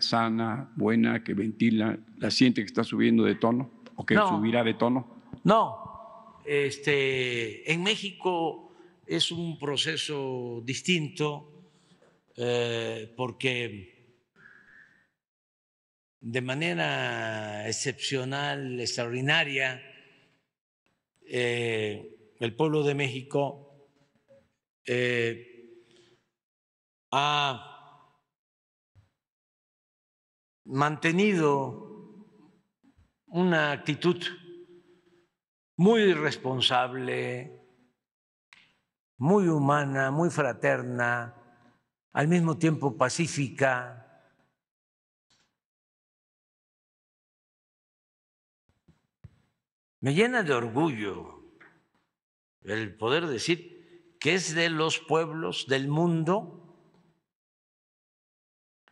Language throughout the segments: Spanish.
sana, buena, que ventila, la siente que está subiendo de tono o que subirá de tono? No, este, en México es un proceso distinto eh, porque de manera excepcional, extraordinaria, eh, el pueblo de México eh, ha mantenido una actitud muy responsable, muy humana, muy fraterna, al mismo tiempo pacífica. Me llena de orgullo el poder decir que es de los pueblos del mundo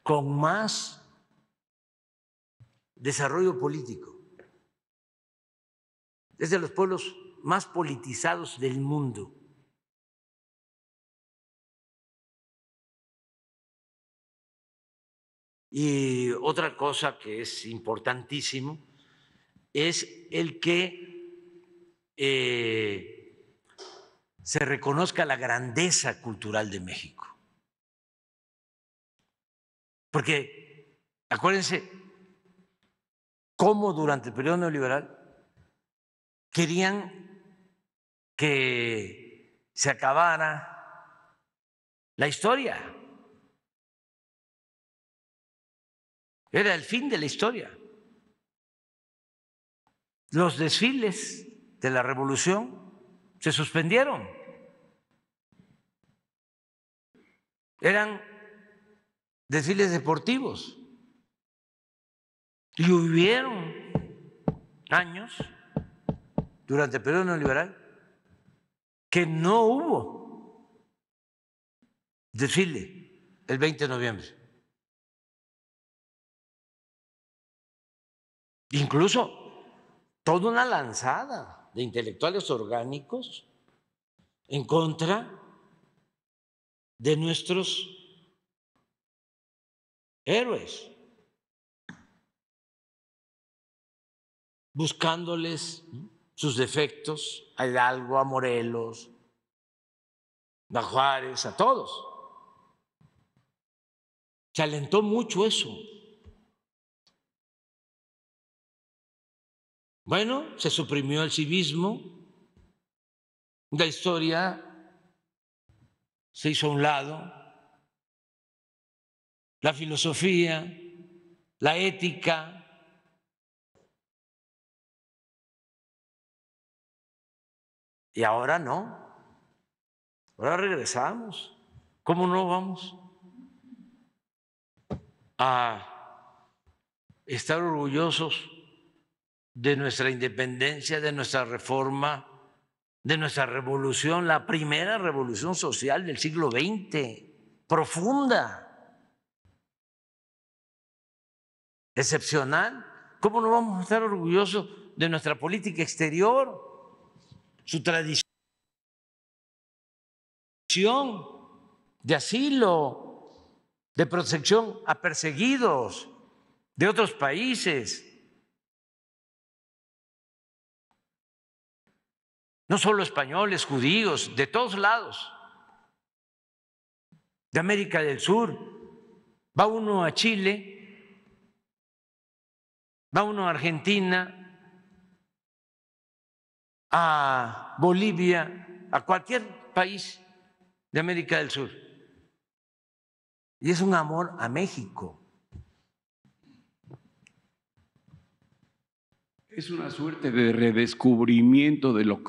con más desarrollo político. Es de los pueblos más politizados del mundo. Y otra cosa que es importantísimo es el que eh, se reconozca la grandeza cultural de México. Porque, acuérdense, cómo durante el periodo neoliberal querían que se acabara la historia. Era el fin de la historia. Los desfiles de la revolución se suspendieron. Eran desfiles deportivos. Y hubieron años durante el periodo neoliberal que no hubo desfile el 20 de noviembre. Incluso toda una lanzada de intelectuales orgánicos en contra de nuestros héroes. buscándoles sus defectos a Hidalgo, a Morelos, a Juárez, a todos. Se alentó mucho eso. Bueno, se suprimió el civismo, la historia se hizo a un lado, la filosofía, la ética, Y ahora no. Ahora regresamos. ¿Cómo no vamos a estar orgullosos de nuestra independencia, de nuestra reforma, de nuestra revolución, la primera revolución social del siglo XX, profunda, excepcional? ¿Cómo no vamos a estar orgullosos de nuestra política exterior? su tradición de asilo, de protección a perseguidos de otros países. No solo españoles, judíos, de todos lados, de América del Sur. Va uno a Chile, va uno a Argentina, a Bolivia, a cualquier país de América del Sur. Y es un amor a México. Es una suerte de redescubrimiento de lo que